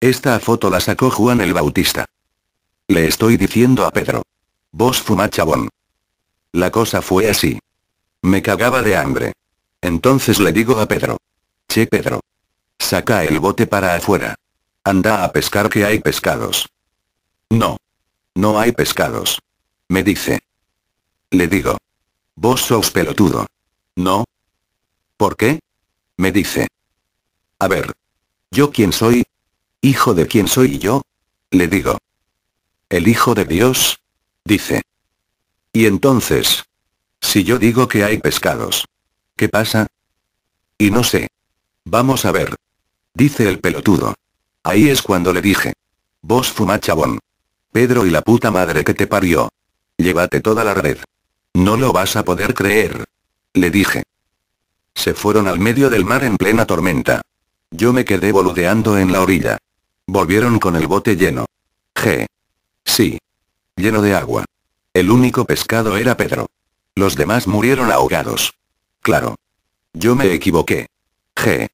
Esta foto la sacó Juan el Bautista. Le estoy diciendo a Pedro. Vos fuma chabón. La cosa fue así. Me cagaba de hambre. Entonces le digo a Pedro. Che Pedro. Saca el bote para afuera. Anda a pescar que hay pescados. No. No hay pescados. Me dice. Le digo. Vos sos pelotudo. ¿No? ¿Por qué? Me dice. A ver. ¿Yo quién soy? ¿Hijo de quién soy yo? Le digo. El Hijo de Dios. Dice. Y entonces. Si yo digo que hay pescados. ¿Qué pasa? Y no sé. Vamos a ver. Dice el pelotudo. Ahí es cuando le dije. Vos fuma chabón. Pedro y la puta madre que te parió. Llévate toda la red. No lo vas a poder creer. Le dije. Se fueron al medio del mar en plena tormenta. Yo me quedé boludeando en la orilla. Volvieron con el bote lleno. G. Sí. Lleno de agua. El único pescado era Pedro. Los demás murieron ahogados. Claro. Yo me equivoqué. G.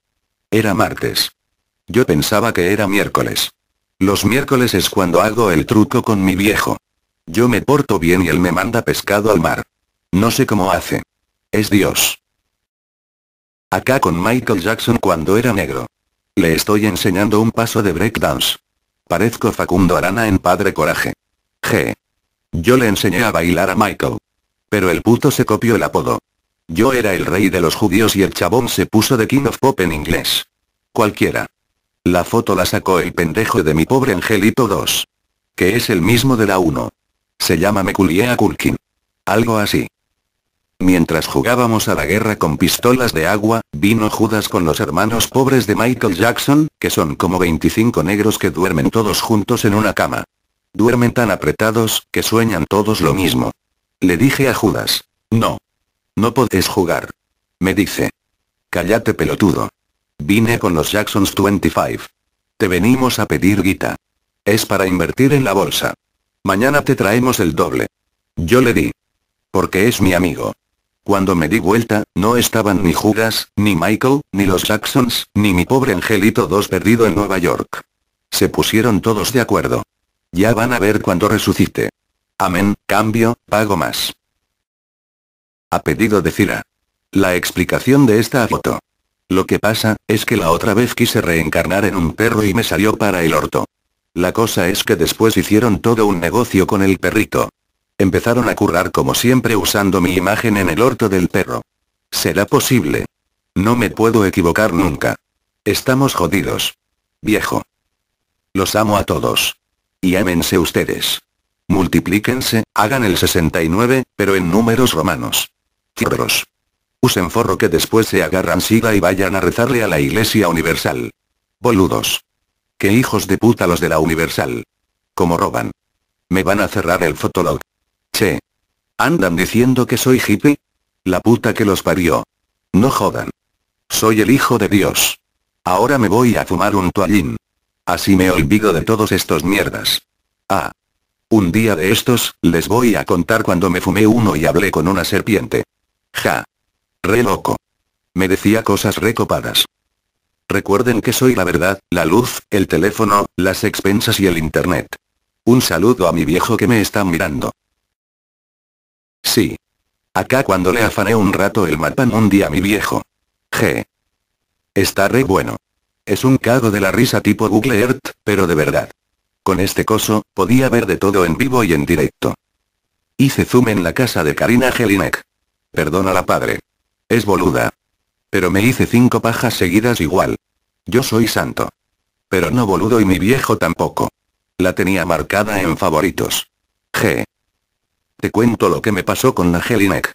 Era martes. Yo pensaba que era miércoles. Los miércoles es cuando hago el truco con mi viejo. Yo me porto bien y él me manda pescado al mar. No sé cómo hace. Es Dios. Acá con Michael Jackson cuando era negro. Le estoy enseñando un paso de breakdance. Parezco Facundo Arana en Padre Coraje. G. Yo le enseñé a bailar a Michael. Pero el puto se copió el apodo. Yo era el rey de los judíos y el chabón se puso de King of Pop en inglés. Cualquiera. La foto la sacó el pendejo de mi pobre angelito 2. Que es el mismo de la 1. Se llama Meculia kulkin Algo así. Mientras jugábamos a la guerra con pistolas de agua, vino Judas con los hermanos pobres de Michael Jackson, que son como 25 negros que duermen todos juntos en una cama. Duermen tan apretados, que sueñan todos lo mismo. Le dije a Judas. No. No podés jugar. Me dice. Cállate pelotudo. Vine con los Jacksons 25. Te venimos a pedir guita. Es para invertir en la bolsa. Mañana te traemos el doble. Yo le di. Porque es mi amigo. Cuando me di vuelta, no estaban ni Judas, ni Michael, ni los Jacksons, ni mi pobre angelito 2 perdido en Nueva York. Se pusieron todos de acuerdo. Ya van a ver cuando resucite. Amén, cambio, pago más. A pedido de Cira. La explicación de esta foto. Lo que pasa, es que la otra vez quise reencarnar en un perro y me salió para el orto. La cosa es que después hicieron todo un negocio con el perrito. Empezaron a currar como siempre usando mi imagen en el orto del perro. ¿Será posible? No me puedo equivocar nunca. Estamos jodidos. Viejo. Los amo a todos. Y ámense ustedes. Multiplíquense, hagan el 69, pero en números romanos. Tierros. Usen forro que después se agarran siga y vayan a rezarle a la Iglesia Universal. Boludos. Que hijos de puta los de la Universal. Como roban. Me van a cerrar el fotolog. Che. ¿Andan diciendo que soy hippie? La puta que los parió. No jodan. Soy el hijo de Dios. Ahora me voy a fumar un toallín. Así me olvido de todos estos mierdas. Ah. Un día de estos, les voy a contar cuando me fumé uno y hablé con una serpiente. Ja. Re loco. Me decía cosas recopadas. Recuerden que soy la verdad, la luz, el teléfono, las expensas y el internet. Un saludo a mi viejo que me está mirando. Sí. Acá cuando le afané un rato el mapa un a mi viejo. G. Está re bueno. Es un cago de la risa tipo Google Earth, pero de verdad. Con este coso, podía ver de todo en vivo y en directo. Hice zoom en la casa de Karina Perdón Perdona la padre. Es boluda. Pero me hice cinco pajas seguidas igual. Yo soy santo. Pero no boludo y mi viejo tampoco. La tenía marcada en favoritos. G. Te cuento lo que me pasó con la Nagelinek.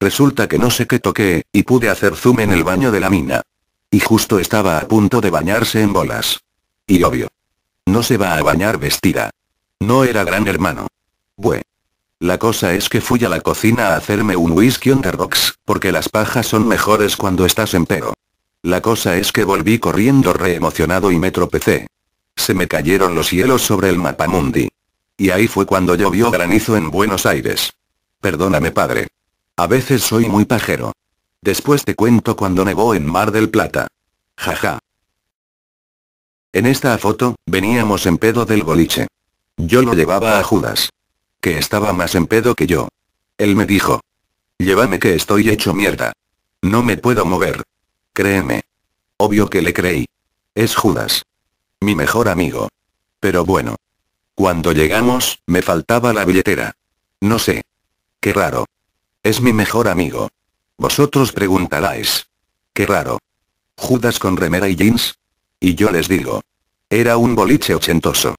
Resulta que no sé qué toqué, y pude hacer zoom en el baño de la mina. Y justo estaba a punto de bañarse en bolas. Y obvio. No se va a bañar vestida. No era gran hermano. Bue. La cosa es que fui a la cocina a hacerme un whisky on the rocks, porque las pajas son mejores cuando estás en pero. La cosa es que volví corriendo reemocionado y me tropecé. Se me cayeron los hielos sobre el mapamundi. Y ahí fue cuando llovió granizo en Buenos Aires. Perdóname padre. A veces soy muy pajero. Después te cuento cuando negó en Mar del Plata. Jaja. En esta foto, veníamos en pedo del boliche. Yo lo llevaba a Judas. Que estaba más en pedo que yo. Él me dijo. Llévame que estoy hecho mierda. No me puedo mover. Créeme. Obvio que le creí. Es Judas. Mi mejor amigo. Pero bueno. Cuando llegamos, me faltaba la billetera. No sé. Qué raro. Es mi mejor amigo. Vosotros preguntaráis. Qué raro. Judas con remera y jeans. Y yo les digo. Era un boliche ochentoso.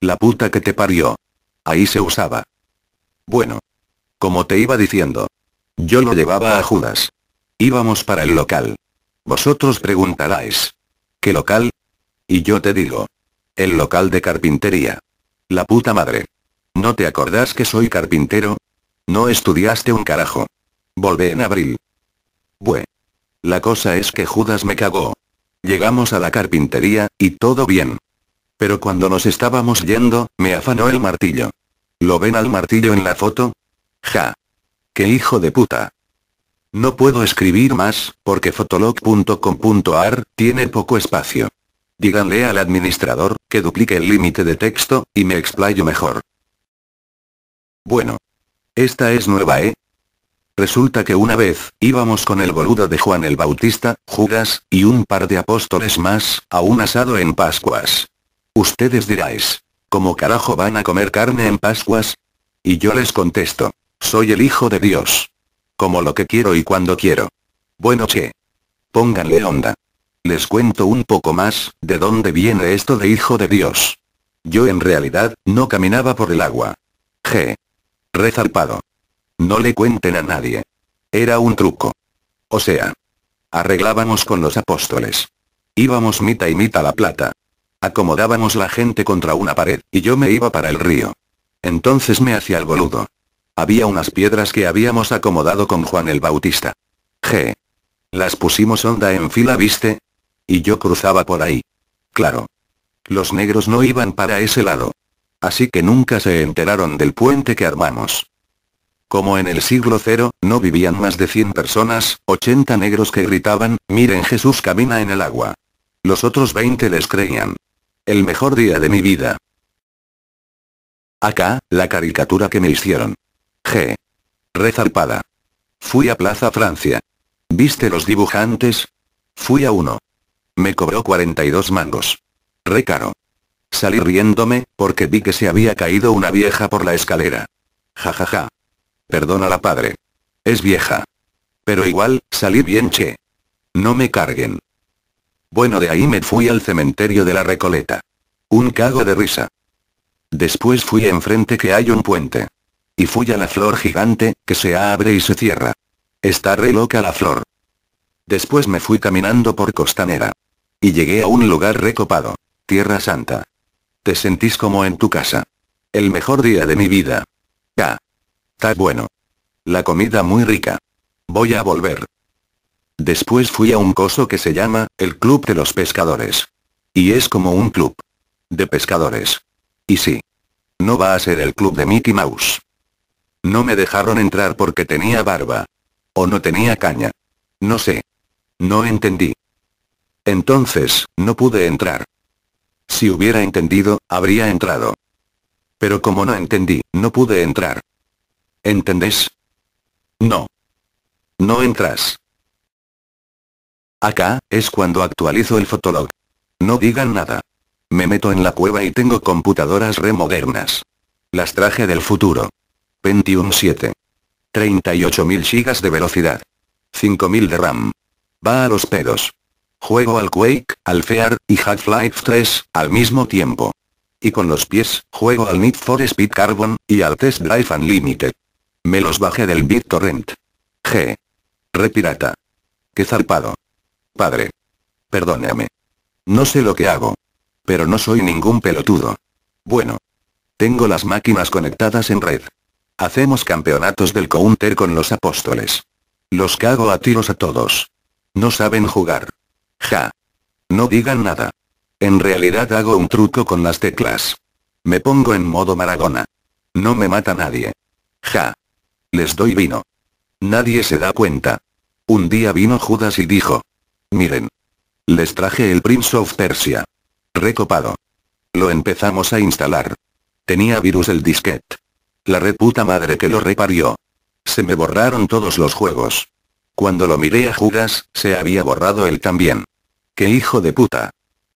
La puta que te parió. Ahí se usaba. Bueno. Como te iba diciendo. Yo lo llevaba a Judas. Íbamos para el local. Vosotros preguntaráis. ¿Qué local? Y yo te digo. El local de carpintería. La puta madre. ¿No te acordás que soy carpintero? No estudiaste un carajo. Volvé en abril. Bue. La cosa es que Judas me cagó. Llegamos a la carpintería, y todo bien. Pero cuando nos estábamos yendo, me afanó el martillo. ¿Lo ven al martillo en la foto? Ja. ¡Qué hijo de puta! No puedo escribir más, porque fotolog.com.ar tiene poco espacio. Díganle al administrador, que duplique el límite de texto, y me explayo mejor. Bueno. Esta es nueva, ¿eh? Resulta que una vez, íbamos con el boludo de Juan el Bautista, Judas, y un par de apóstoles más, a un asado en Pascuas. Ustedes diráis, ¿cómo carajo van a comer carne en Pascuas? Y yo les contesto, soy el Hijo de Dios. Como lo que quiero y cuando quiero. Bueno che. Pónganle onda. Les cuento un poco más, de dónde viene esto de hijo de Dios. Yo en realidad, no caminaba por el agua. G. Rezarpado. No le cuenten a nadie. Era un truco. O sea. Arreglábamos con los apóstoles. Íbamos mitad y mita a la plata. Acomodábamos la gente contra una pared, y yo me iba para el río. Entonces me hacía el boludo. Había unas piedras que habíamos acomodado con Juan el Bautista. G. Las pusimos onda en fila, viste, y yo cruzaba por ahí. Claro. Los negros no iban para ese lado. Así que nunca se enteraron del puente que armamos. Como en el siglo cero, no vivían más de 100 personas, 80 negros que gritaban, miren Jesús camina en el agua. Los otros 20 les creían. El mejor día de mi vida. Acá, la caricatura que me hicieron. G. Rezarpada. Fui a Plaza Francia. ¿Viste los dibujantes? Fui a uno. Me cobró 42 mangos. Re caro. Salí riéndome, porque vi que se había caído una vieja por la escalera. Ja ja ja. Perdona la padre. Es vieja. Pero igual, salí bien che. No me carguen. Bueno de ahí me fui al cementerio de la Recoleta. Un cago de risa. Después fui enfrente que hay un puente. Y fui a la flor gigante, que se abre y se cierra. Está re loca la flor. Después me fui caminando por Costanera. Y llegué a un lugar recopado. Tierra Santa. Te sentís como en tu casa. El mejor día de mi vida. Ah. Está bueno. La comida muy rica. Voy a volver. Después fui a un coso que se llama, el Club de los Pescadores. Y es como un club. De pescadores. Y sí. No va a ser el club de Mickey Mouse. No me dejaron entrar porque tenía barba. O no tenía caña. No sé. No entendí. Entonces, no pude entrar. Si hubiera entendido, habría entrado. Pero como no entendí, no pude entrar. ¿Entendés? No. No entras. Acá, es cuando actualizo el fotolog. No digan nada. Me meto en la cueva y tengo computadoras remodernas. Las traje del futuro. Pentium 7. 38.000 gigas de velocidad. 5.000 de RAM. Va a los pedos. Juego al Quake, al Fear, y Half-Life 3, al mismo tiempo. Y con los pies, juego al Need for Speed Carbon, y al Test Drive Unlimited. Me los bajé del BitTorrent. G. Repirata. Qué zarpado. Padre. Perdóname. No sé lo que hago. Pero no soy ningún pelotudo. Bueno. Tengo las máquinas conectadas en red. Hacemos campeonatos del counter con los apóstoles. Los cago a tiros a todos. No saben jugar. Ja. No digan nada. En realidad hago un truco con las teclas. Me pongo en modo Maragona. No me mata nadie. Ja. Les doy vino. Nadie se da cuenta. Un día vino Judas y dijo. Miren. Les traje el Prince of Persia. Recopado. Lo empezamos a instalar. Tenía virus el disquete. La reputa madre que lo reparió. Se me borraron todos los juegos. Cuando lo miré a Judas, se había borrado él también. ¡Qué hijo de puta!